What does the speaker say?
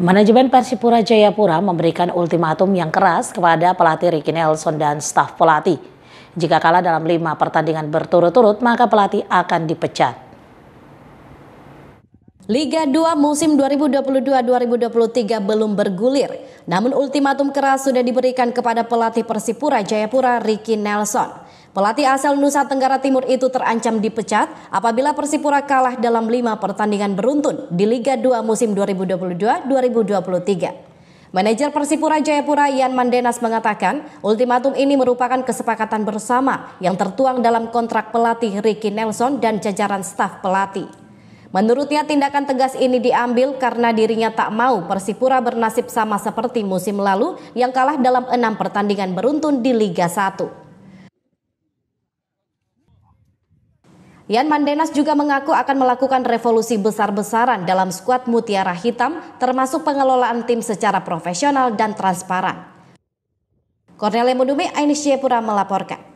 Manajemen Persipura Jayapura memberikan ultimatum yang keras kepada pelatih Ricky Nelson dan staf pelatih. Jika kalah dalam lima pertandingan berturut-turut, maka pelatih akan dipecat. Liga 2 musim 2022-2023 belum bergulir, namun ultimatum keras sudah diberikan kepada pelatih Persipura Jayapura Ricky Nelson. Pelatih asal Nusa Tenggara Timur itu terancam dipecat apabila Persipura kalah dalam lima pertandingan beruntun di Liga 2 musim 2022-2023. Manajer Persipura Jayapura Ian Mandenas mengatakan ultimatum ini merupakan kesepakatan bersama yang tertuang dalam kontrak pelatih Ricky Nelson dan jajaran staf pelatih. Menurutnya tindakan tegas ini diambil karena dirinya tak mau Persipura bernasib sama seperti musim lalu yang kalah dalam enam pertandingan beruntun di Liga 1. Yan Mandenas juga mengaku akan melakukan revolusi besar-besaran dalam skuad Mutiara Hitam termasuk pengelolaan tim secara profesional dan transparan. Cornelia Mudumi, Ainisye melaporkan.